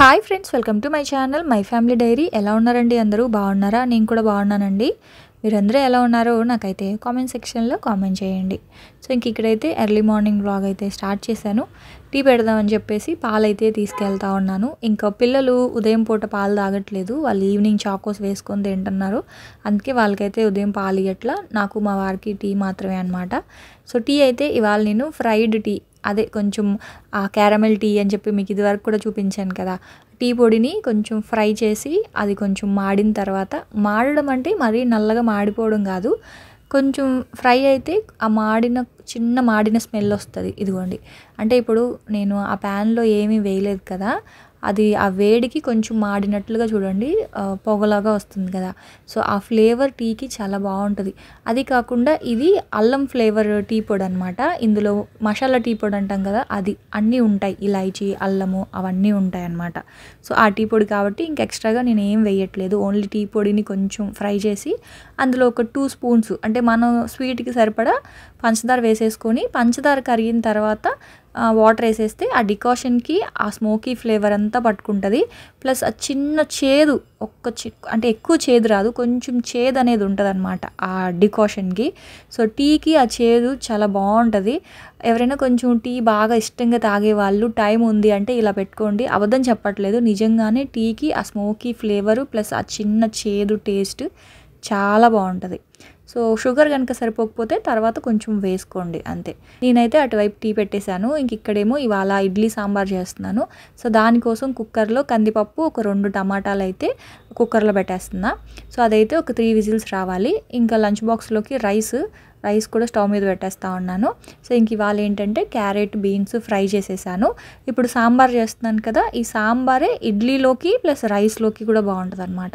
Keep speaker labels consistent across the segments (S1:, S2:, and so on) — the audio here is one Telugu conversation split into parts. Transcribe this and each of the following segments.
S1: hi friends welcome to my channel my family diary ఎలా ఉన్నారండి అందరూ బాగున్నారా నేను కూడా బాగున్నానండి మీరందరూ ఎలా ఉన్నారో నాకైతే కామెంట్ సెక్షన్లో కామెంట్ చేయండి సో ఇంక ఇక్కడైతే ఎర్లీ మార్నింగ్ బ్లాగ్ అయితే స్టార్ట్ చేశాను టీ పెడదామని చెప్పేసి పాలైతే తీసుకెళ్తా ఉన్నాను ఇంకా పిల్లలు ఉదయం పూట పాలు తాగట్లేదు వాళ్ళు ఈవినింగ్ చాకోస్ వేసుకొని తింటున్నారు అందుకే వాళ్ళకైతే ఉదయం పాలు ఇవ్వట్ల నాకు మా వారికి టీ మాత్రమే అనమాట సో టీ అయితే ఇవాళ నేను ఫ్రైడ్ టీ అదే కొంచెం ఆ క్యారమెల్ టీ అని చెప్పి మీకు ఇది వరకు కూడా చూపించాను కదా టీ పొడిని కొంచెం ఫ్రై చేసి అది కొంచెం మాడిన తర్వాత మాడడం అంటే మరీ నల్లగా మాడిపోవడం కాదు కొంచెం ఫ్రై అయితే ఆ మాడిన చిన్న మాడిన స్మెల్ వస్తుంది ఇదిగోండి అంటే ఇప్పుడు నేను ఆ ప్యాన్లో ఏమీ వేయలేదు కదా అది ఆ వేడికి కొంచెం మాడినట్లుగా చూడండి పొగలాగా వస్తుంది కదా సో ఆ ఫ్లేవర్ టీకి చాలా బాగుంటుంది అది కాకుండా ఇది అల్లం ఫ్లేవర్ టీ పొడి అనమాట ఇందులో మసాలా టీ పొడి అంటాం కదా అది అన్నీ ఉంటాయి ఇలాయచీ అల్లము అవన్నీ ఉంటాయి అనమాట సో ఆ టీ పొడి కాబట్టి ఇంక ఎక్స్ట్రాగా నేను ఏం వేయట్లేదు ఓన్లీ టీ పొడిని కొంచెం ఫ్రై చేసి అందులో ఒక టూ స్పూన్స్ అంటే మనం స్వీట్కి సరిపడా పంచదార వేసేసుకొని పంచదార కరిగిన తర్వాత వాటర్ వేసేస్తే ఆ డికాషన్కి ఆ స్మోకీ ఫ్లేవర్ అంతా పట్టుకుంటుంది ప్లస్ ఆ చిన్న చేదు ఒక్క చి అంటే ఎక్కువ చేదు రాదు కొంచెం చేదు అనేది ఉంటుంది అనమాట ఆ డికాషన్కి సో టీకి ఆ చేదు చాలా బాగుంటుంది ఎవరైనా కొంచెం టీ బాగా ఇష్టంగా తాగే వాళ్ళు టైం ఉంది అంటే ఇలా పెట్టుకోండి అబద్ధం చెప్పట్లేదు నిజంగానే టీకి ఆ స్మోకీ ఫ్లేవరు ప్లస్ ఆ చిన్న చేదు టేస్ట్ చాలా బాగుంటుంది సో షుగర్ కనుక సరిపోకపోతే తర్వాత కొంచెం వేసుకోండి అంతే నేనైతే అటువైపు టీ పెట్టేశాను ఇంక ఇక్కడేమో ఇవాళ ఇడ్లీ సాంబార్ చేస్తున్నాను సో దానికోసం కుక్కర్లో కందిపప్పు ఒక రెండు టమాటాలు అయితే కుక్కర్లో పెట్టేస్తుందా సో అదైతే ఒక త్రీ విజిల్స్ రావాలి ఇంకా లంచ్ బాక్స్లోకి రైస్ రైస్ కూడా స్టవ్ మీద పెట్టేస్తూ ఉన్నాను సో ఇంక ఇవాళ ఏంటంటే క్యారెట్ బీన్స్ ఫ్రై చేసేసాను ఇప్పుడు సాంబార్ చేస్తున్నాను కదా ఈ సాంబారే ఇడ్లీలోకి ప్లస్ రైస్లోకి కూడా బాగుంటుంది అనమాట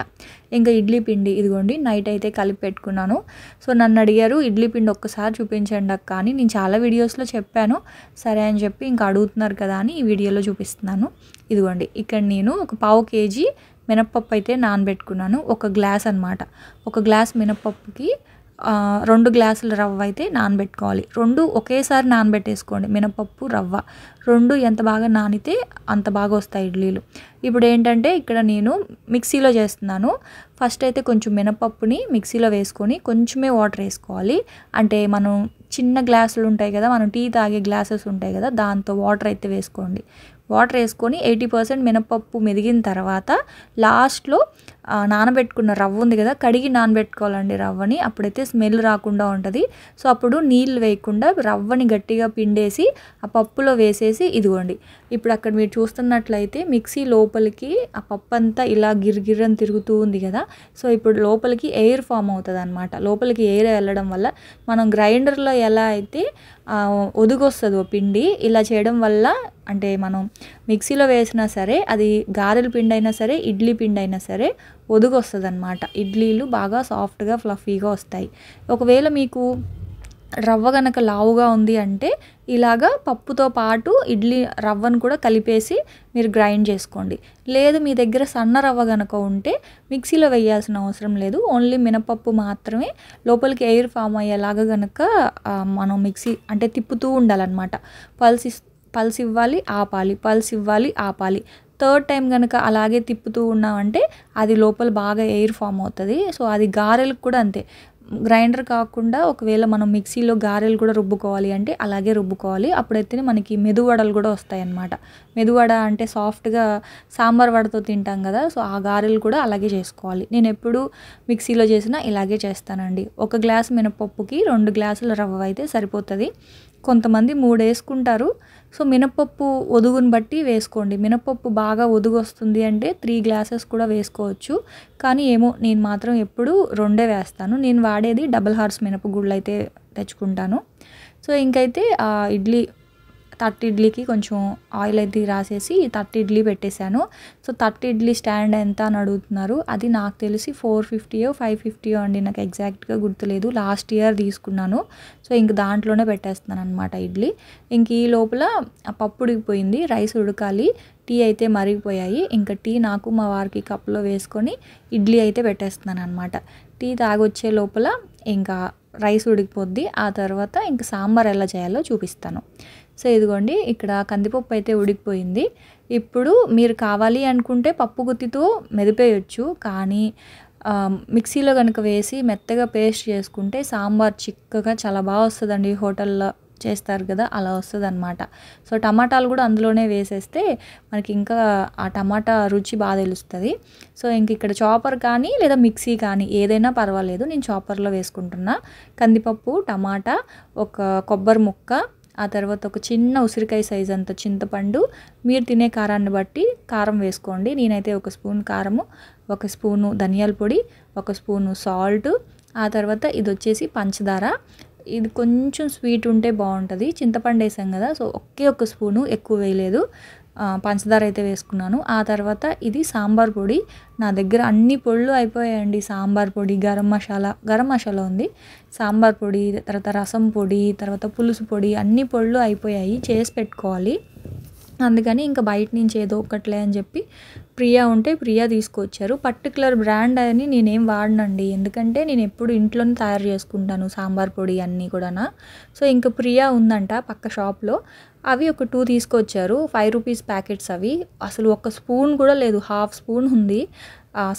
S1: ఇంకా ఇడ్లీ పిండి ఇదిగోండి నైట్ అయితే కలిపి పెట్టుకున్నాను సో నన్ను అడిగారు ఇడ్లీ పిండి ఒక్కసారి చూపించండి అక్క అని నేను చాలా వీడియోస్లో చెప్పాను సరే అని చెప్పి ఇంకా అడుగుతున్నారు కదా అని ఈ వీడియోలో చూపిస్తున్నాను ఇదిగోండి ఇక్కడ నేను ఒక పావు కేజీ మినప్పప్పు అయితే నానబెట్టుకున్నాను ఒక గ్లాస్ అనమాట ఒక గ్లాస్ మినప్పప్పుకి రెండు గ్లాసుల రవ్వ అయితే నానబెట్టుకోవాలి రెండు ఒకేసారి నానబెట్టేసుకోండి మినపప్పు రవ్వ రెండు ఎంత బాగా నానితే అంత బాగా వస్తాయి ఇడ్లీలు ఇప్పుడు ఏంటంటే ఇక్కడ నేను మిక్సీలో చేస్తున్నాను ఫస్ట్ అయితే కొంచెం మినపప్పుని మిక్సీలో వేసుకొని కొంచెమే వాటర్ వేసుకోవాలి అంటే మనం చిన్న గ్లాసులు ఉంటాయి కదా మనం టీ తాగే గ్లాసెస్ ఉంటాయి కదా దాంతో వాటర్ అయితే వేసుకోండి వాటర్ వేసుకొని ఎయిటీ పర్సెంట్ మినపప్పు మెదిగిన తర్వాత లాస్ట్లో నానబెట్టుకున్న రవ్వ ఉంది కదా కడిగి నానబెట్టుకోవాలండి రవ్వని అప్పుడైతే స్మెల్ రాకుండా ఉంటుంది సో అప్పుడు నీళ్ళు వేయకుండా రవ్వని గట్టిగా పిండేసి ఆ పప్పులో వేసేసి ఇదిగోండి ఇప్పుడు అక్కడ మీరు చూస్తున్నట్లయితే మిక్సీ లోపలికి ఆ పప్పు అంతా ఇలా గిర్గిర్రని తిరుగుతూ ఉంది కదా సో ఇప్పుడు లోపలికి ఎయిర్ ఫామ్ అవుతుంది అనమాట లోపలికి ఎయిర్ వెళ్ళడం వల్ల మనం గ్రైండర్లో ఎలా అయితే ఒదుగొస్తుందో పిండి ఇలా చేయడం వల్ల అంటే మనం మిక్సీలో వేసినా సరే అది గారెల పిండి అయినా సరే ఇడ్లీ పిండి అయినా సరే ఒదుగు వస్తుంది అనమాట ఇడ్లీలు బాగా సాఫ్ట్గా ఫ్లఫీగా వస్తాయి ఒకవేళ మీకు రవ్వ గనక లావుగా ఉంది అంటే ఇలాగా పప్పుతో పాటు ఇడ్లీ రవ్వను కూడా కలిపేసి మీరు గ్రైండ్ చేసుకోండి లేదు మీ దగ్గర సన్న రవ్వ గనక ఉంటే మిక్సీలో వేయాల్సిన అవసరం లేదు ఓన్లీ మినపప్పు మాత్రమే లోపలికి ఎయిర్ ఫామ్ అయ్యేలాగా గనక మనం మిక్సీ అంటే తిప్పుతూ ఉండాలన్నమాట పల్స్ పల్స్ ఇవ్వాలి ఆపాలి పల్స్ ఇవ్వాలి ఆపాలి థర్డ్ టైం కనుక అలాగే తిప్పుతూ ఉన్నామంటే అది లోపల బాగా ఎయిర్ ఫామ్ అవుతుంది సో అది గారెలకు కూడా అంతే గ్రైండర్ కాకుండా ఒకవేళ మనం మిక్సీలో గారెలు కూడా రుబ్బుకోవాలి అంటే అలాగే రుబ్బుకోవాలి అప్పుడైతేనే మనకి మెదువడలు కూడా వస్తాయి మెదువడ అంటే సాఫ్ట్గా సాంబార్ వడతో తింటాం కదా సో ఆ గారెలు కూడా అలాగే చేసుకోవాలి నేను ఎప్పుడు మిక్సీలో చేసినా ఇలాగే చేస్తానండి ఒక గ్లాస్ మినపప్పుకి రెండు గ్లాసుల రవ్వ అయితే సరిపోతుంది కొంతమంది మూడు వేసుకుంటారు సో మినపప్పు ఒదుగును బట్టి వేసుకోండి మినపప్పు బాగా ఒదుగు వస్తుంది అంటే త్రీ గ్లాసెస్ కూడా వేసుకోవచ్చు కానీ ఏమో నేను మాత్రం ఎప్పుడు రెండే వేస్తాను నేను వాడేది డబుల్ హార్స్ మినపగుళ్ళు అయితే తెచ్చుకుంటాను సో ఇంకైతే ఇడ్లీ థర్టీ ఇడ్లీకి కొంచెం ఆయిల్ అయితే రాసేసి థర్టీ ఇడ్లీ పెట్టేశాను సో థర్టీ ఇడ్లీ స్టాండ్ ఎంత అని అడుగుతున్నారు అది నాకు తెలిసి ఫోర్ ఫిఫ్టీయో ఫైవ్ ఫిఫ్టీయో అండి నాకు ఎగ్జాక్ట్గా గుర్తులేదు లాస్ట్ ఇయర్ తీసుకున్నాను సో ఇంక దాంట్లోనే పెట్టేస్తున్నాను అనమాట ఇడ్లీ ఇంక ఈ లోపల పప్పు ఉడికిపోయింది రైస్ ఉడకాలి టీ అయితే మరిగిపోయాయి ఇంకా టీ నాకు మా వారికి కప్లో వేసుకొని ఇడ్లీ అయితే పెట్టేస్తున్నాను అనమాట టీ తాగొచ్చే లోపల ఇంకా రైస్ ఉడికిపోద్ది ఆ తర్వాత ఇంకా సాంబార్ ఎలా చేయాలో చూపిస్తాను సో ఇదిగోండి ఇక్కడ కందిపప్పు అయితే ఉడికిపోయింది ఇప్పుడు మీరు కావాలి అనుకుంటే పప్పు గుత్తితో మెదిపేయచ్చు కానీ మిక్సీలో కనుక వేసి మెత్తగా పేస్ట్ చేసుకుంటే సాంబార్ చిక్కగా చాలా బాగా వస్తుందండి హోటల్లో చేస్తారు కదా అలా వస్తుంది అనమాట సో టమాటాలు కూడా అందులోనే వేసేస్తే మనకి ఇంకా ఆ టమాటా రుచి బాగా తెలుస్తుంది సో ఇంక ఇక్కడ చాపర్ కానీ లేదా మిక్సీ కానీ ఏదైనా పర్వాలేదు నేను చాపర్లో వేసుకుంటున్నా కందిపప్పు టమాటా ఒక కొబ్బరి ముక్క ఆ తర్వాత ఒక చిన్న ఉసిరికాయ సైజ్ అంత చింతపండు మీరు తినే కారాన్ని బట్టి కారం వేసుకోండి నేనైతే ఒక స్పూన్ కారము ఒక స్పూను ధనియాల పొడి ఒక స్పూను సాల్ట్ ఆ తర్వాత ఇది వచ్చేసి పంచదార ఇది కొంచెం స్వీట్ ఉంటే బాగుంటుంది చింతపండు వేసాం కదా సో ఒకే ఒక స్పూను ఎక్కువ వేయలేదు పంచదార అయితే వేసుకున్నాను ఆ తర్వాత ఇది సాంబార్ పొడి నా దగ్గర అన్ని పొళ్ళు అయిపోయాయండి సాంబార్ పొడి గరం మసాలా గరం మసాలా ఉంది సాంబార్ పొడి తర్వాత రసం పొడి తర్వాత పులుసు పొడి అన్ని పొళ్ళు అయిపోయాయి చేసి పెట్టుకోవాలి అందుకని ఇంకా బయట నుంచి ఏదో ఒకట్లే అని చెప్పి ప్రియా ఉంటే ప్రియా తీసుకొచ్చారు పర్టికులర్ బ్రాండ్ అని నేనేం వాడనండి ఎందుకంటే నేను ఎప్పుడు ఇంట్లోనే తయారు చేసుకుంటాను సాంబార్ పొడి అన్నీ కూడా సో ఇంకా ప్రియా ఉందంట పక్క షాప్లో అవి ఒక టూ తీసుకొచ్చారు ఫైవ్ రూపీస్ ప్యాకెట్స్ అవి అసలు ఒక స్పూన్ కూడా లేదు హాఫ్ స్పూన్ ఉంది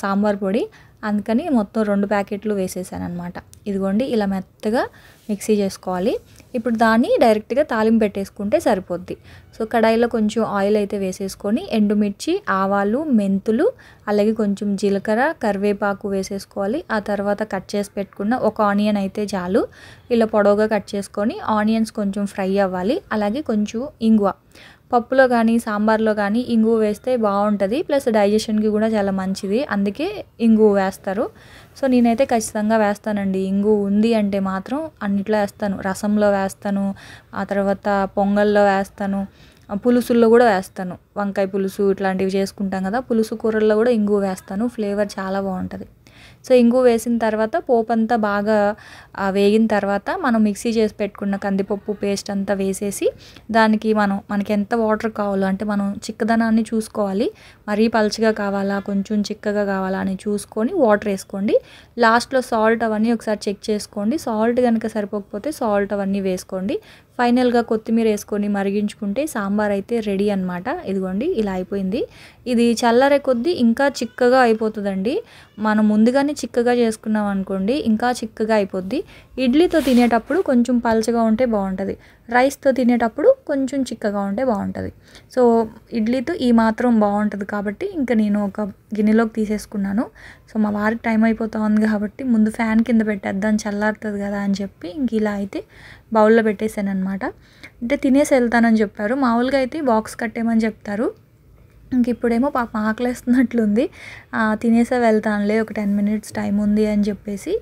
S1: సాంబార్ పొడి అందుకని మొత్తం రెండు ప్యాకెట్లు వేసేసాను అనమాట ఇదిగోండి ఇలా మెత్తగా మిక్సీ చేసుకోవాలి ఇప్పుడు దాన్ని డైరెక్ట్గా తాలింపు పెట్టేసుకుంటే సరిపోద్ది సో కడాయిలో కొంచెం ఆయిల్ అయితే వేసేసుకొని ఎండుమిర్చి ఆవాలు మెంతులు అలాగే కొంచెం జీలకర్ర కరివేపాకు వేసేసుకోవాలి ఆ తర్వాత కట్ చేసి పెట్టుకున్న ఒక ఆనియన్ అయితే చాలు ఇలా పొడవుగా కట్ చేసుకొని ఆనియన్స్ కొంచెం ఫ్రై అవ్వాలి అలాగే కొంచెం ఇంగువ పప్పులో కానీ సాంబార్లో కానీ ఇంగువ వేస్తే బాగుంటుంది ప్లస్ డైజెషన్కి కూడా చాలా మంచిది అందుకే ఇంగువ వేస్తారు సో నేనైతే ఖచ్చితంగా వేస్తానండి ఇంగు ఉంది అంటే మాత్రం అన్నిట్లో వేస్తాను రసంలో వేస్తాను ఆ తర్వాత పొంగల్లో వేస్తాను పులుసుల్లో కూడా వేస్తాను వంకాయ పులుసు ఇట్లాంటివి చేసుకుంటాం కదా పులుసు కూరల్లో కూడా ఇంగువ వేస్తాను ఫ్లేవర్ చాలా బాగుంటుంది సో ఇంగు వేసిన తర్వాత పోపు అంతా బాగా వేగిన తర్వాత మనం మిక్సీ చేసి పెట్టుకున్న కందిపప్పు పేస్ట్ అంతా వేసేసి దానికి మనం మనకి ఎంత వాటర్ కావాలో అంటే మనం చిక్కదనాన్ని చూసుకోవాలి మరీ పలుచగా కావాలా కొంచెం చిక్కగా కావాలా అని చూసుకొని వాటర్ వేసుకోండి లాస్ట్లో సాల్ట్ అవన్నీ ఒకసారి చెక్ చేసుకోండి సాల్ట్ కనుక సరిపోకపోతే సాల్ట్ అవన్నీ వేసుకోండి ఫైనల్గా కొత్తిమీర వేసుకొని మరిగించుకుంటే సాంబార్ అయితే రెడీ అనమాట ఇదిగోండి ఇలా అయిపోయింది ఇది చల్లరే కొద్దీ ఇంకా చిక్కగా అయిపోతుందండి మనం ముందుగానే చిక్కగా చేసుకున్నాం అనుకోండి ఇంకా చిక్కగా అయిపోద్ది ఇడ్లీతో తినేటప్పుడు కొంచెం పలచగా ఉంటే బాగుంటుంది రైస్తో తినేటప్పుడు కొంచెం చిక్కగా ఉంటే బాగుంటుంది సో ఇడ్లీతో ఈ మాత్రం బాగుంటుంది కాబట్టి ఇంకా నేను ఒక గిన్నెలోకి తీసేసుకున్నాను సో మా వారికి టైం అయిపోతూ ఉంది కాబట్టి ముందు ఫ్యాన్ కింద పెట్టేద్దాం చల్లారుతుంది కదా అని చెప్పి ఇంక ఇలా అయితే బౌల్లో పెట్టేశాను అనమాట అంటే తినేసి వెళ్తానని చెప్పారు మామూలుగా అయితే బాక్స్ కట్టేమని చెప్తారు ఇంక ఇప్పుడేమో పాప ఆకలేస్తున్నట్లుంది తినేసే వెళ్తానులే ఒక టెన్ మినిట్స్ టైం ఉంది అని చెప్పేసి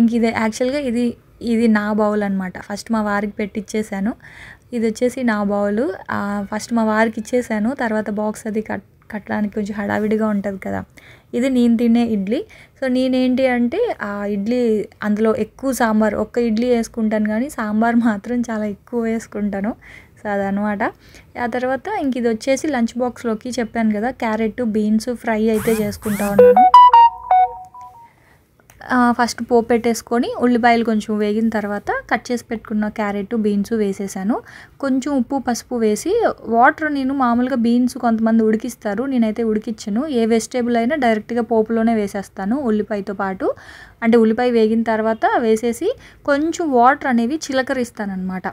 S1: ఇంక ఇది యాక్చువల్గా ఇది ఇది నా బౌల్ అనమాట ఫస్ట్ మా వారికి పెట్టిచ్చేసాను ఇది వచ్చేసి నా బౌలు ఫస్ట్ మా వారికి ఇచ్చేసాను తర్వాత బాక్స్ అది కట్ కట్టడానికి కొంచెం హడావిడిగా ఉంటుంది కదా ఇది నేను తినే ఇడ్లీ సో నేనేంటి అంటే ఆ ఇడ్లీ అందులో ఎక్కువ సాంబార్ ఒక్క ఇడ్లీ వేసుకుంటాను కానీ సాంబార్ మాత్రం చాలా ఎక్కువ వేసుకుంటాను సో అదనమాట ఆ తర్వాత ఇంక ఇది వచ్చేసి లంచ్ బాక్స్లోకి చెప్పాను కదా క్యారెట్ బీన్స్ ఫ్రై అయితే చేసుకుంటా ఉన్నాను ఫస్ట్ పోపు పెట్టేసుకొని ఉల్లిపాయలు కొంచెం వేగిన తర్వాత కట్ చేసి పెట్టుకున్న క్యారెట్ బీన్స్ వేసేసాను కొంచెం ఉప్పు పసుపు వేసి వాటర్ నేను మామూలుగా బీన్స్ కొంతమంది ఉడికిస్తారు నేనైతే ఉడికించను ఏ వెజిటేబుల్ అయినా డైరెక్ట్గా పోపులోనే వేసేస్తాను ఉల్లిపాయతో పాటు అంటే ఉల్లిపాయ వేగిన తర్వాత వేసేసి కొంచెం వాటర్ అనేవి చిలకరిస్తానమాట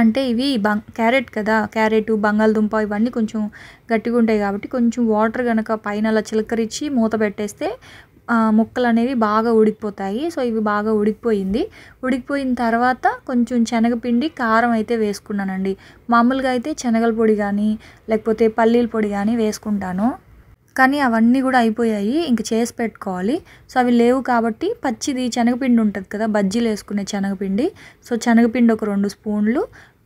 S1: అంటే ఇవి బంగ్ క్యారెట్ కదా క్యారెట్ బంగాళదుంప ఇవన్నీ కొంచెం గట్టిగా ఉంటాయి కాబట్టి కొంచెం వాటర్ కనుక పైన అలా చిలకరించి మూత పెట్టేస్తే ముక్కలు అనేవి బాగా ఉడికిపోతాయి సో ఇవి బాగా ఉడికిపోయింది ఉడికిపోయిన తర్వాత కొంచెం శనగపిండి కారం అయితే వేసుకున్నానండి మామూలుగా అయితే శనగల పొడి కానీ లేకపోతే పల్లీల పొడి కానీ వేసుకుంటాను కానీ అవన్నీ కూడా అయిపోయాయి ఇంక చేసి పెట్టుకోవాలి సో అవి లేవు కాబట్టి పచ్చిది శనగపిండి ఉంటుంది కదా బజ్జీలు వేసుకునే శనగపిండి సో శనగపిండి ఒక రెండు స్పూన్లు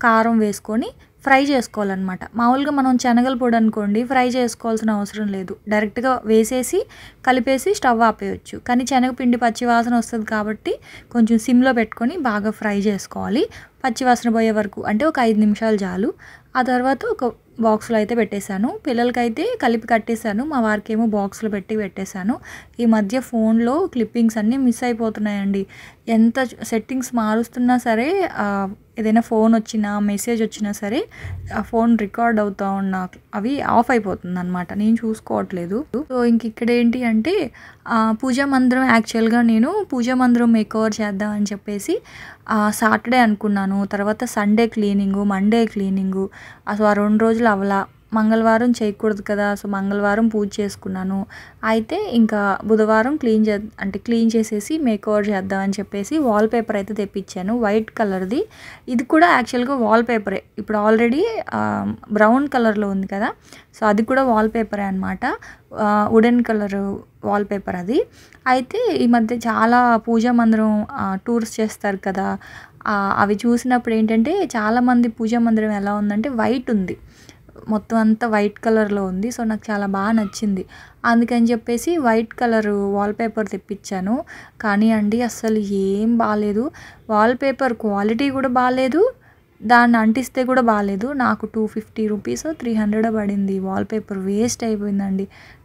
S1: కారం వేసుకొని ఫ్రై చేసుకోవాలన్నమాట మామూలుగా మనం శనగల పొడి అనుకోండి ఫ్రై చేసుకోవాల్సిన అవసరం లేదు డైరెక్ట్గా వేసేసి కలిపేసి స్టవ్ ఆపేయచ్చు కానీ శనగపిండి పచ్చివాసన వస్తుంది కాబట్టి కొంచెం సిమ్లో పెట్టుకొని బాగా ఫ్రై చేసుకోవాలి పచ్చివాసన పోయే వరకు అంటే ఒక ఐదు నిమిషాలు చాలు ఆ తర్వాత ఒక బాక్స్లో అయితే పెట్టేశాను పిల్లలకైతే కలిపి కట్టేశాను మా వారికి ఏమో బాక్స్లో పెట్టి పెట్టేశాను ఈ మధ్య ఫోన్లో క్లిప్పింగ్స్ అన్నీ మిస్ అయిపోతున్నాయండి ఎంత సెట్టింగ్స్ మారుస్తున్నా సరే ఏదైనా ఫోన్ వచ్చినా మెసేజ్ వచ్చినా సరే ఆ ఫోన్ రికార్డ్ అవుతా ఉన్న అవి ఆఫ్ అయిపోతుంది అనమాట నేను చూసుకోవట్లేదు సో ఇంక ఇక్కడ ఏంటి అంటే పూజా మందిరం యాక్చువల్గా నేను పూజా మందిరం మేకోవర్ చేద్దాం అని చెప్పేసి సాటర్డే అనుకున్నాను తర్వాత సండే క్లీనింగు మండే క్లీనింగు అసలు ఆ రెండు రోజులు అవలా మంగళవారం చేయకూడదు కదా సో మంగళవారం పూజ చేసుకున్నాను అయితే ఇంకా బుధవారం క్లీన్ చే అంటే క్లీన్ చేసేసి మేకోవర్ చేద్దామని చెప్పేసి వాల్పేపర్ అయితే తెప్పించాను వైట్ కలర్ది ఇది కూడా యాక్చువల్గా వాల్పేపరే ఇప్పుడు ఆల్రెడీ బ్రౌన్ కలర్లో ఉంది కదా సో అది కూడా వాల్పేపరే అనమాట వుడెన్ కలర్ వాల్పేపర్ అది అయితే ఈ మధ్య చాలా పూజా మందిరం టూర్స్ చేస్తారు కదా అవి చూసినప్పుడు ఏంటంటే చాలామంది పూజా మందిరం ఎలా ఉందంటే వైట్ ఉంది మొత్తం అంతా వైట్ కలర్లో ఉంది సో నాకు చాలా బాగా నచ్చింది అందుకని చెప్పేసి వైట్ కలరు వాల్పేపర్ తెప్పించాను కానీ అండి అస్సలు ఏం బాగాలేదు వాల్పేపర్ క్వాలిటీ కూడా బాగాలేదు దాన్ని అంటిస్తే కూడా బాగాలేదు నాకు two fifty rupees three hundred పడింది వాల్పేపర్ వేస్ట్ అయిపోయిందండి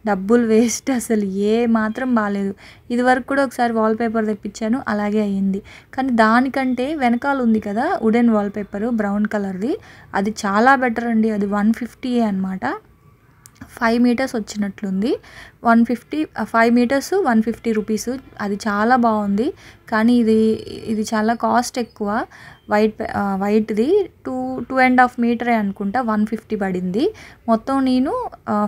S1: డబ్బులు వేస్ట్ అసలు ఏ మాత్రం బాగాలేదు ఇది వరకు కూడా ఒకసారి వాల్పేపర్ తెప్పించాను అలాగే అయ్యింది కానీ దానికంటే వెనకాల ఉంది కదా వుడెన్ వాల్పేపరు బ్రౌన్ కలర్ది అది చాలా బెటర్ అండి అది వన్ ఫిఫ్టీయే అనమాట ఫైవ్ మీటర్స్ వచ్చినట్లుంది one fifty five metres one fifty rupees అది చాలా బాగుంది కానీ ఇది ఇది చాలా కాస్ట్ ఎక్కువ వైట్ వైట్ది టూ టూ అండ్ హాఫ్ మీటరే అనుకుంటా వన్ ఫిఫ్టీ పడింది మొత్తం నేను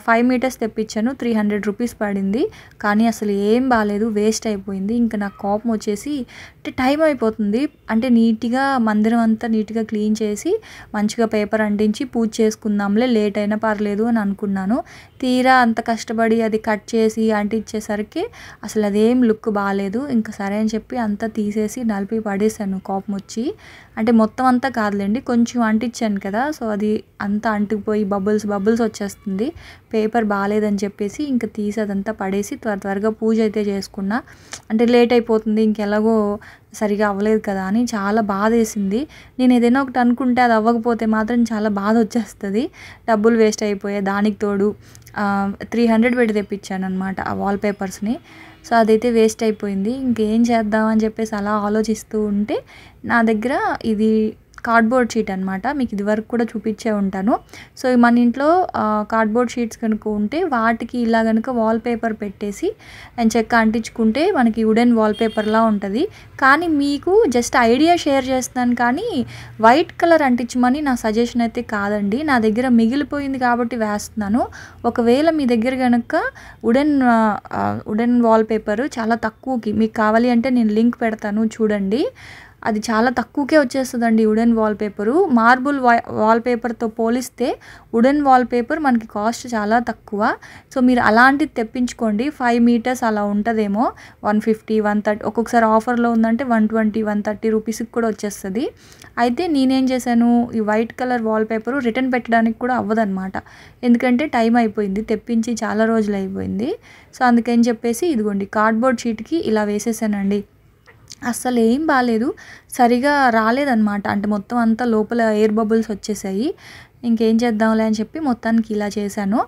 S1: ఫైవ్ మీటర్స్ తెప్పించాను త్రీ హండ్రెడ్ రూపీస్ పడింది కానీ అసలు ఏం బాగాలేదు వేస్ట్ అయిపోయింది ఇంకా నాకు కోపం వచ్చేసి అంటే టైం అయిపోతుంది అంటే నీట్గా మందిరం అంతా నీట్గా క్లీన్ చేసి మంచిగా పేపర్ అంటించి పూజ చేసుకుందాంలే లేట్ అయినా పర్లేదు అని అనుకున్నాను తీరా అంత కష్టపడి అది కట్ చేసి అంటించేసరికి అసలు అదేం లుక్ బాగాలేదు ఇంకా సరే అని చెప్పి అంతా తీసేసి నలిపి పడేశాను కోపం వచ్చి అంటే మొత్తం అంతా కాదులేండి కొంచెం అంటించాను కదా సో అది అంతా అంటుకుపోయి బబుల్స్ బబుల్స్ వచ్చేస్తుంది పేపర్ బాగాలేదని చెప్పేసి ఇంకా తీసి అదంతా పడేసి త్వర త్వరగా పూజ అయితే చేసుకున్నా అంటే లేట్ అయిపోతుంది ఇంకెలాగో సరిగా అవ్వలేదు కదా అని చాలా బాధ వేసింది నేను ఏదైనా ఒకటి అనుకుంటే అది అవ్వకపోతే మాత్రం చాలా బాధ వచ్చేస్తుంది డబ్బులు వేస్ట్ అయిపోయాయి దానికి తోడు త్రీ హండ్రెడ్ పెట్టి తెప్పించాను అనమాట ఆ వాల్పేపర్స్ని సో అదైతే వేస్ట్ అయిపోయింది ఇంకేం చేద్దామని చెప్పేసి అలా ఆలోచిస్తూ ఉంటే నా దగ్గర ఇది కార్డ్బోర్డ్ షీట్ అనమాట మీకు ఇది వరకు కూడా చూపించే ఉంటాను సో మన ఇంట్లో కార్డ్బోర్డ్ షీట్స్ కనుక ఉంటే వాటికి ఇలా కనుక వాల్పేపర్ పెట్టేసి అండ్ చెక్క అంటించుకుంటే మనకి వుడెన్ వాల్పేపర్లా ఉంటుంది కానీ మీకు జస్ట్ ఐడియా షేర్ చేస్తున్నాను కానీ వైట్ కలర్ అంటించమని నా సజెషన్ అయితే కాదండి నా దగ్గర మిగిలిపోయింది కాబట్టి వేస్తున్నాను ఒకవేళ మీ దగ్గర కనుక వుడెన్ వుడెన్ వాల్పేపరు చాలా తక్కువకి మీకు కావాలి అంటే నేను లింక్ పెడతాను చూడండి అది చాలా తక్కువకే వచ్చేస్తుందండి వుడెన్ వాల్పేపరు మార్బుల్ వా వాల్పేపర్తో పోలిస్తే వుడెన్ వాల్పేపర్ మనకి కాస్ట్ చాలా తక్కువ సో మీరు అలాంటిది తెప్పించుకోండి ఫైవ్ మీటర్స్ అలా ఉంటుందేమో వన్ ఫిఫ్టీ వన్ థర్టీ ఒక్కొక్కసారి ఆఫర్లో ఉందంటే వన్ ట్వంటీ వన్ థర్టీ రూపీస్కి కూడా వచ్చేస్తుంది అయితే నేనేం చేశాను ఈ వైట్ కలర్ వాల్పేపరు రిటర్న్ పెట్టడానికి కూడా అవ్వదనమాట ఎందుకంటే టైం అయిపోయింది తెప్పించి చాలా రోజులు అయిపోయింది సో అందుకని చెప్పేసి ఇదిగోండి కార్డ్బోర్డ్ షీట్కి ఇలా వేసేసానండి అస్సలు ఏం బాగాలేదు సరిగా రాలేదనమాట అంటే మొత్తం అంతా లోపల ఎయిర్ బబుల్స్ వచ్చేసాయి ఇంకేం చేద్దాంలే అని చెప్పి మొత్తానికి ఇలా చేశాను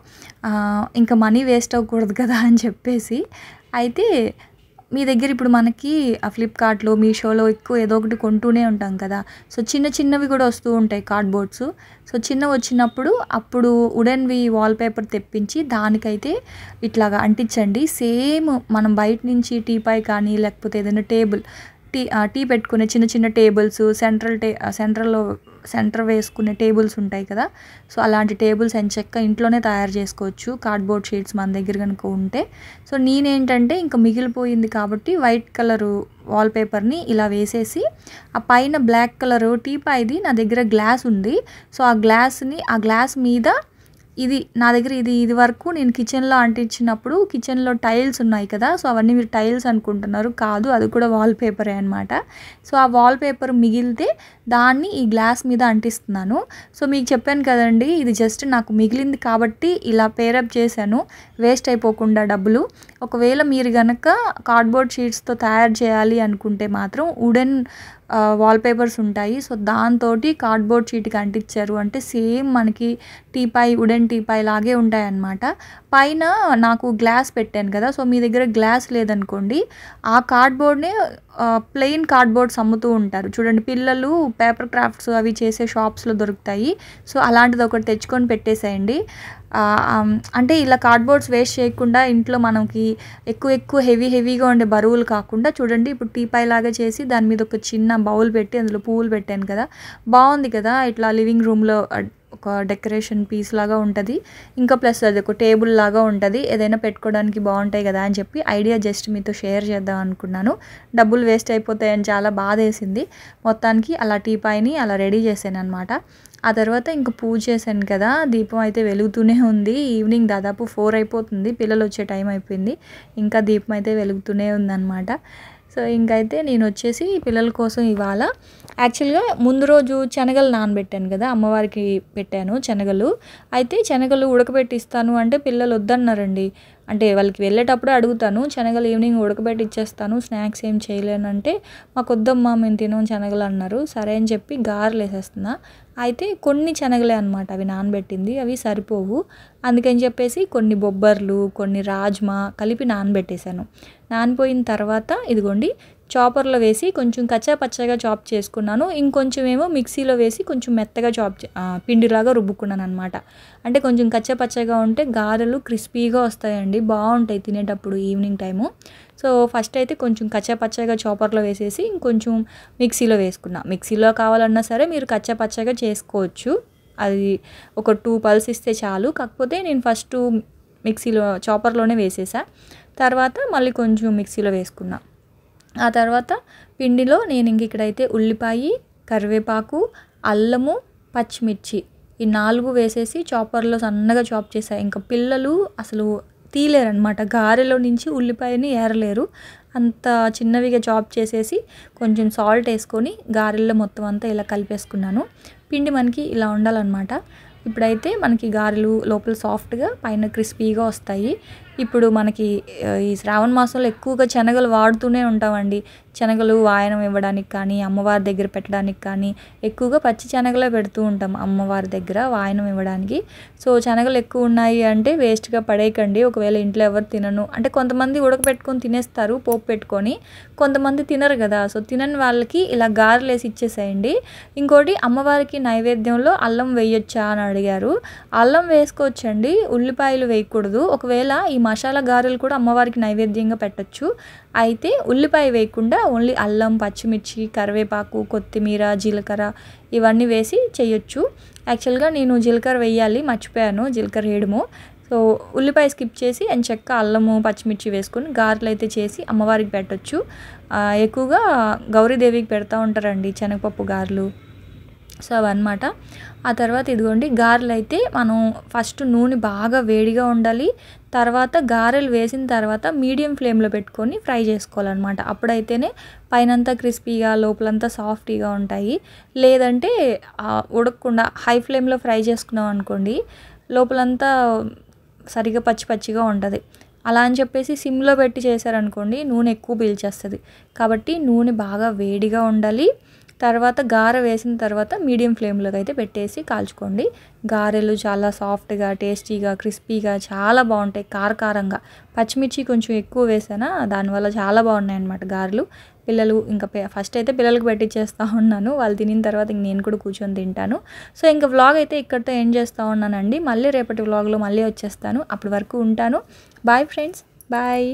S1: ఇంకా మనీ వేస్ట్ అవ్వకూడదు కదా అని చెప్పేసి అయితే మీ దగ్గర ఇప్పుడు మనకి ఆ ఫ్లిప్కార్ట్లో మీషోలో ఎక్కువ ఏదో ఒకటి కొంటూనే ఉంటాం కదా సో చిన్న చిన్నవి కూడా వస్తూ ఉంటాయి కార్డ్బోర్డ్స్ సో చిన్నవి వచ్చినప్పుడు అప్పుడు ఉడెన్వి వాల్పేపర్ తెప్పించి దానికైతే ఇట్లాగా అంటించండి సేమ్ మనం బయట నుంచి టీపాయ్ కానీ లేకపోతే ఏదైనా టేబుల్ టీ టీ పెట్టుకునే చిన్న చిన్న టేబుల్స్ సెంట్రల్ టే సెంట్రల్లో సెంటర్ వేసుకునే టేబుల్స్ ఉంటాయి కదా సో అలాంటి టేబుల్స్ ఎంత చెక్క ఇంట్లోనే తయారు చేసుకోవచ్చు కార్డ్బోర్డ్ షీట్స్ మన దగ్గర కనుక ఉంటే సో నేనేంటంటే ఇంకా మిగిలిపోయింది కాబట్టి వైట్ కలరు వాల్పేపర్ని ఇలా వేసేసి ఆ పైన బ్లాక్ కలర్ టీపాయిది నా దగ్గర గ్లాస్ ఉంది సో ఆ గ్లాస్ని ఆ గ్లాస్ మీద ఇది నా దగ్గర ఇది ఇది వరకు నేను కిచెన్లో అంటించినప్పుడు కిచెన్లో టైల్స్ ఉన్నాయి కదా సో అవన్నీ మీరు టైల్స్ అనుకుంటున్నారు కాదు అది కూడా వాల్పేపరే అనమాట సో ఆ వాల్పేపర్ మిగిలితే దాన్ని ఈ గ్లాస్ మీద అంటిస్తున్నాను సో మీకు చెప్పాను కదండి ఇది జస్ట్ నాకు మిగిలింది కాబట్టి ఇలా పేరప్ చేశాను వేస్ట్ అయిపోకుండా డబ్బులు ఒకవేళ మీరు కనుక కార్డ్బోర్డ్ షీట్స్తో తయారు చేయాలి అనుకుంటే మాత్రం వుడెన్ వాల్పేపర్స్ ఉంటాయి సో దాంతో కార్డ్బోర్డ్ షీట్కి అంటించారు అంటే సేమ్ మనకి టీపాయ్ వుడెన్ టీపాయ్ లాగే ఉంటాయి అన్నమాట పైన నాకు గ్లాస్ పెట్టాను కదా సో మీ దగ్గర గ్లాస్ లేదనుకోండి ఆ కార్డ్బోర్డ్ని ప్లెయిన్ కార్డ్బోర్డ్స్ అమ్ముతూ ఉంటారు చూడండి పిల్లలు పేపర్ క్రాఫ్ట్స్ అవి చేసే షాప్స్లో దొరుకుతాయి సో అలాంటిది ఒకటి తెచ్చుకొని పెట్టేసేయండి అంటే ఇలా కార్డ్బోర్డ్స్ వేస్ట్ చేయకుండా ఇంట్లో మనకి ఎక్కువ ఎక్కువ హెవీ హెవీగా ఉండే బరువులు కాకుండా చూడండి ఇప్పుడు టీపాయ్ లాగా చేసి దాని మీద ఒక చిన్న బౌల్ పెట్టి అందులో పువ్వులు పెట్టాను కదా బాగుంది కదా ఇట్లా లివింగ్ రూమ్లో ఒక డెకరేషన్ పీస్ లాగా ఉంటుంది ఇంకా ప్లస్ అది ఒక టేబుల్ లాగా ఉంటుంది ఏదైనా పెట్టుకోవడానికి బాగుంటాయి కదా అని చెప్పి ఐడియా జస్ట్ మీతో షేర్ చేద్దాం అనుకున్నాను డబ్బులు వేస్ట్ అయిపోతాయని చాలా బాధ వేసింది మొత్తానికి అలా టీపాయిని అలా రెడీ చేశాను అనమాట ఆ తర్వాత ఇంక పూజ చేశాను కదా దీపం అయితే వెలుగుతూనే ఉంది ఈవినింగ్ దాదాపు ఫోర్ అయిపోతుంది పిల్లలు వచ్చే టైం అయిపోయింది ఇంకా దీపం అయితే వెలుగుతూనే ఉందన్నమాట సో ఇంకైతే నేను వచ్చేసి పిల్లల కోసం ఇవాళ యాక్చువల్గా ముందు రోజు శనగలు నానబెట్టాను కదా అమ్మవారికి పెట్టాను శనగలు అయితే శనగలు ఉడకబెట్టి ఇస్తాను అంటే పిల్లలు వద్దన్నారండి అంటే వాళ్ళకి వెళ్ళేటప్పుడు అడుగుతాను శనగలు ఈవినింగ్ ఉడకబెట్టి ఇచ్చేస్తాను స్నాక్స్ ఏం చేయలేనంటే మాకు వద్దమ్మా మేము తినం శనగలు అన్నారు సరే అని చెప్పి గారెలు వేసేస్తున్నా అయితే కొన్ని శనగలే అనమాట అవి నానబెట్టింది అవి సరిపోవు అందుకని చెప్పేసి కొన్ని బొబ్బర్లు కొన్ని రాజ్మా కలిపి నానబెట్టేశాను నానిపోయిన తర్వాత ఇదిగోండి చాపర్లో వేసి కొంచెం కచ్చా పచ్చగా చాప్ చేసుకున్నాను ఇంకొంచెం ఏమో మిక్సీలో వేసి కొంచెం మెత్తగా చాప్ పిండిలాగా రుబ్బుకున్నాను అనమాట అంటే కొంచెం కచ్చా పచ్చగా ఉంటే గారెలు క్రిస్పీగా వస్తాయండి బాగుంటాయి తినేటప్పుడు ఈవినింగ్ టైము సో ఫస్ట్ అయితే కొంచెం కచ్చా పచ్చగా చాపర్లో వేసేసి ఇంకొంచెం మిక్సీలో వేసుకున్నా మిక్సీలో కావాలన్నా సరే మీరు కచ్చా పచ్చగా చేసుకోవచ్చు అది ఒక టూ పల్స్ ఇస్తే చాలు కాకపోతే నేను ఫస్ట్ మిక్సీలో చాపర్లోనే వేసేసా తర్వాత మళ్ళీ కొంచెం మిక్సీలో వేసుకున్నాను ఆ తర్వాత పిండిలో నేను ఇంక ఇక్కడైతే ఉల్లిపాయ కరివేపాకు అల్లము పచ్చిమిర్చి ఈ నాలుగు వేసేసి చాపర్లో సన్నగా చాప్ చేసాయి ఇంకా పిల్లలు అసలు అనమాట గారెలో నుంచి ఉల్లిపాయని ఏరలేరు అంత చిన్నవిగా చాప్ చేసేసి కొంచెం సాల్ట్ వేసుకొని గారెల్లో మొత్తం అంతా ఇలా కలిపేసుకున్నాను పిండి మనకి ఇలా ఉండాలన్నమాట ఇప్పుడైతే మనకి గారెలు లోపల సాఫ్ట్గా పైన క్రిస్పీగా వస్తాయి ఇప్పుడు మనకి ఈ శ్రావణ మాసంలో ఎక్కువగా శనగలు వాడుతూనే ఉంటామండి శనగలు వాయనం ఇవ్వడానికి కానీ అమ్మవారి దగ్గర పెట్టడానికి కానీ ఎక్కువగా పచ్చి శనగలే పెడుతూ ఉంటాం అమ్మవారి దగ్గర వాయనం ఇవ్వడానికి సో శనగలు ఎక్కువ ఉన్నాయి అంటే వేస్ట్గా పడేయకండి ఒకవేళ ఇంట్లో ఎవరు తినను అంటే కొంతమంది ఉడకపెట్టుకొని తినేస్తారు పోపు పెట్టుకొని కొంతమంది తినరు కదా సో తినని వాళ్ళకి ఇలా వేసి ఇచ్చేసేయండి ఇంకోటి అమ్మవారికి నైవేద్యంలో అల్లం వేయొచ్చా అని అడిగారు అల్లం వేసుకోవచ్చండి ఉల్లిపాయలు వేయకూడదు ఒకవేళ ఈ మసాలా గారెలు కూడా అమ్మవారికి నైవేద్యంగా పెట్టచ్చు అయితే ఉల్లిపాయ వేయకుండా ఓన్లీ అల్లం పచ్చిమిర్చి కరివేపాకు కొత్తిమీర జీలకర్ర ఇవన్నీ వేసి చేయొచ్చు యాక్చువల్గా నేను జీలకర్ర వేయాలి మర్చిపోయాను జీలకర్ర వేయడము సో ఉల్లిపాయ స్కిప్ చేసి అండ్ చెక్క అల్లము పచ్చిమిర్చి వేసుకొని గారెలు అయితే చేసి అమ్మవారికి పెట్టచ్చు ఎక్కువగా గౌరీదేవికి పెడతా ఉంటారండి శనగపప్పు గారెలు సో అవన్నమాట ఆ తర్వాత ఇదిగోండి గారెలు అయితే మనం ఫస్ట్ నూనె బాగా వేడిగా ఉండాలి తర్వాత గారెలు వేసిన తర్వాత మీడియం ఫ్లేమ్లో పెట్టుకొని ఫ్రై చేసుకోవాలన్నమాట అప్పుడైతేనే పైనంతా క్రిస్పీగా లోపలంతా సాఫ్టీగా ఉంటాయి లేదంటే ఉడకకుండా హై ఫ్లేమ్లో ఫ్రై చేసుకున్నాం అనుకోండి లోపలంతా సరిగా పచ్చి పచ్చిగా ఉంటుంది అలా అని చెప్పేసి సిమ్లో పెట్టి చేశారనుకోండి నూనె ఎక్కువ పీల్చేస్తుంది కాబట్టి నూనె బాగా వేడిగా ఉండాలి తర్వాత గార వేసిన తర్వాత మీడియం ఫ్లేమ్లోకి అయితే పెట్టేసి కాల్చుకోండి గారెలు చాలా సాఫ్ట్గా టేస్టీగా క్రిస్పీగా చాలా బాగుంటాయి కారకారంగా పచ్చిమిర్చి కొంచెం ఎక్కువ వేసానా దానివల్ల చాలా బాగున్నాయి అనమాట గారెలు పిల్లలు ఇంకా ఫస్ట్ అయితే పిల్లలకు పెట్టించేస్తూ ఉన్నాను వాళ్ళు తినిన తర్వాత ఇంక నేను కూడా కూర్చొని తింటాను సో ఇంకా వ్లాగ్ అయితే ఇక్కడితో ఏం చేస్తూ ఉన్నానండి మళ్ళీ రేపటి వ్లాగ్లో మళ్ళీ వచ్చేస్తాను అప్పటి వరకు ఉంటాను బాయ్ ఫ్రెండ్స్ బాయ్